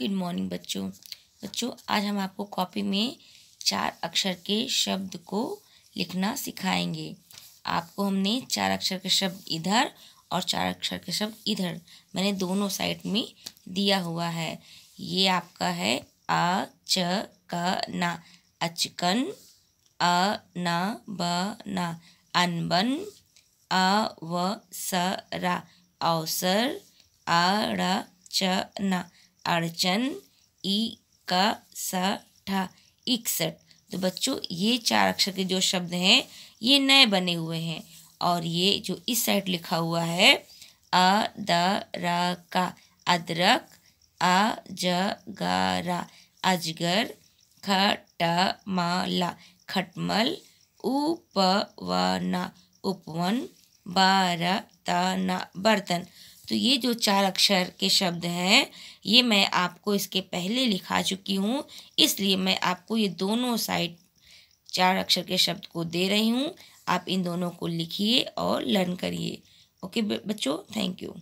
good morning बच्चों बच्चों आज हम आपको कॉपी में चार अक्षर के शब्द को लिखना सिखाएंगे आपको हमने चार अक्षर के शब्द इधर और चार अक्षर के शब्द इधर मैंने दोनों साइड में दिया हुआ है ये आपका है अ च क न अचकन अ न ब न अनबन अ व स रा अवसर अ च न अड़चन ई का सा इकसठ तो बच्चों ये चार अक्षर के जो शब्द हैं ये नए बने हुए हैं और ये जो इस साइड लिखा हुआ है अ द र का अदरक आ ज अजगर ख ट म खटमल उप व न उपवन बार न बर्तन तो ये जो चार अक्षर के शब्द हैं ये मैं आपको इसके पहले लिखा चुकी हूँ इसलिए मैं आपको ये दोनों साइड चार अक्षर के शब्द को दे रही हूँ आप इन दोनों को लिखिए और लर्न करिए ओके बच्चों थैंक यू